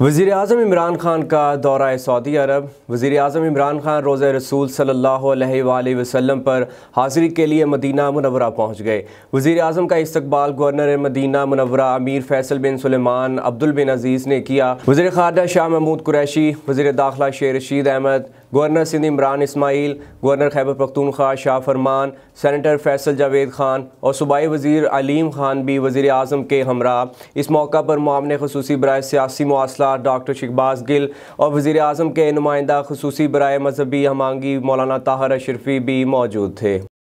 वज़ी अजम इमरान ख़ान का दौरा सऊदी अरब वज़ी अजम इमरान ख़ान रोज़ रसूल सल्ला वसम पर हाज़िरी के लिए मदीना मनवरा पहुँच गए वज़ी अजम का इस्तबाल गवर्नर मदीना मनवरा अमीर फैसल बिन सलेमान अब्दुल बिन अज़ीज़ ने किया वज़ी ख़ारजा शाह महमूद कुरैशी वज़ी दाखिला Sheikh Rashid Ahmed governor Sindh Imran Ismail governor Khyber Pakhtunkhwa Shah Farman senator Faisal Javed Khan और सूबाई वजीर अलीम खान भी वजीर अजम के हमरा इस मौका पर मामन खसूस बरए सियासी मौसला डॉक्टर शिकबाज गिल और वज़ी अजम के नुमाइंदा खसूस बरए मजहबी हमांगी मौलाना ताहर अशरफी भी मौजूद थे